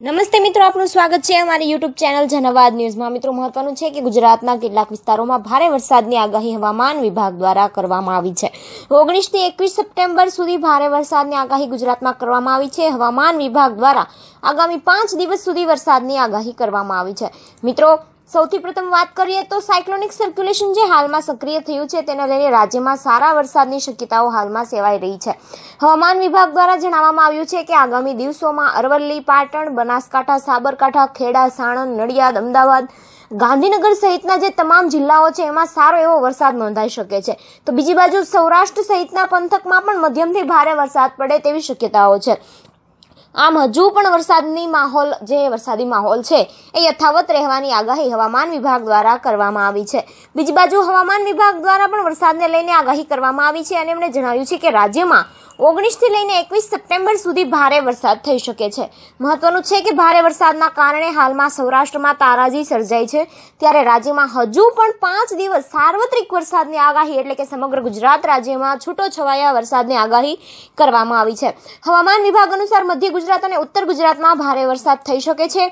નમસ્તે મિત્રો આપનું સ્વાગત છે અમારી યુટ્યુબ ચેનલ જનવાદ ન્યૂઝમાં મિત્રો મહત્વનું છે કે ગુજરાતના કેટલાક વિસ્તારોમાં ભારે વરસાદની આગાહી હવામાન વિભાગ દ્વારા કરવામાં આવી છે ઓગણીસથી એકવીસ સપ્ટેમ્બર સુધી ભારે વરસાદની આગાહી ગુજરાતમાં કરવામાં આવી છે હવામાન વિભાગ દ્વારા આગામી પાંચ દિવસ સુધી વરસાદની આગાહી કરવામાં આવી છે મિત્રો સૌથી પ્રથમ વાત કરીએ તો સાયક્લોનિક સર્ક્યુલેશન જે હાલમાં સક્રિય થયું છે તેને લઈને રાજ્યમાં સારા વરસાદની શક્યતાઓ હાલમાં સેવાઈ રહી છે હવામાન વિભાગ દ્વારા જણાવવામાં આવ્યું છે કે આગામી દિવસોમાં અરવલ્લી પાટણ બનાસકાંઠા સાબરકાંઠા ખેડા સાણંદ નડિયાદ અમદાવાદ ગાંધીનગર સહિતના જે તમામ જિલ્લાઓ છે એમાં સારો એવો વરસાદ નોંધાઈ શકે છે તો બીજી બાજુ સૌરાષ્ટ્ર સહિતના પંથકમાં પણ મધ્યમથી ભારે વરસાદ પડે તેવી શક્યતાઓ છે આમ હજુ પણ વરસાદની માહોલ જે વરસાદી માહોલ છે એ યથાવત રહેવાની આગાહી હવામાન વિભાગ દ્વારા કરવામાં આવી છે બીજી બાજુ હવામાન વિભાગ દ્વારા પણ વરસાદને લઈને આગાહી કરવામાં આવી છે અને એમણે જણાવ્યું છે કે રાજ્યમાં ઓગણીસથી લઈને એકવીસ સપ્ટેમ્બર સુધી ભારે વરસાદ થઈ શકે છે મહત્વનું છે કે ભારે વરસાદના કારણે હાલમાં સૌરાષ્ટ્રમાં તારાજી સર્જાઈ છે ત્યારે રાજ્યમાં હજુ પણ પાંચ દિવસ સાર્વત્રિક વરસાદની આગાહી એટલે કે સમગ્ર ગુજરાત રાજ્યમાં છૂટો છવાયા વરસાદની આગાહી કરવામાં આવી છે હવામાન વિભાગ અનુસાર મધ્ય ગુજરાત અને ઉત્તર ગુજરાતમાં ભારે વરસાદ થઈ શકે છે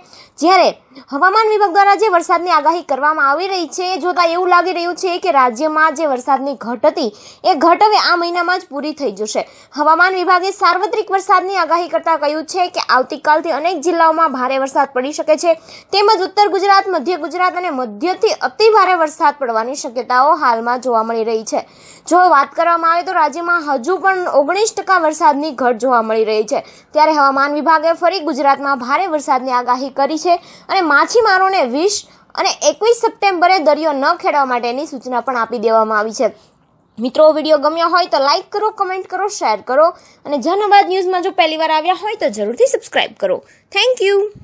જ્યારે હવામાન વિભાગ દ્વારા જે વરસાદની આગાહી કરવામાં આવી રહી છે જોતાં એવું લાગી રહ્યું છે કે રાજ્યમાં જે વરસાદની ઘટ હતી એ ઘટ હવે આ મહિનામાં જ પૂરી થઈ જશે હવામાન વિભાગે સાર્વત્રિક વરસાદની આગાહી કરતા કહ્યું છે કે આવતીકાલથી અનેક જિલ્લાઓમાં ભારે વરસાદ પડી શકે છે તેમજ ઉત્તર ગુજરાત મધ્ય ગુજરાત અને મધ્યથી અતિ ભારે વરસાદ પડવાની શક્યતાઓ હાલમાં જોવા મળી રહી છે જો વાત કરવામાં આવે તો રાજ્યમાં હજુ પણ ઓગણીસ ટકા વરસાદની ઘટ જોવા મળી રહી છે ત્યારે હવામાન વિભાગે ફરી ગુજરાતમાં ભારે વરસાદની આગાહી કરી છે અને માછીમારોને વીસ અને એકવીસ સપ્ટેમ્બરે દરિયો ન ખેડવા માટેની સૂચના પણ આપી દેવામાં આવી છે મિત્રો વિડીયો ગમ્યો હોય તો લાઇક કરો કમેન્ટ કરો શેર કરો અને જહાનાબાદ ન્યૂઝમાં જો પહેલીવાર આવ્યા હોય તો જરૂરથી સબસ્ક્રાઇબ કરો થેન્ક યુ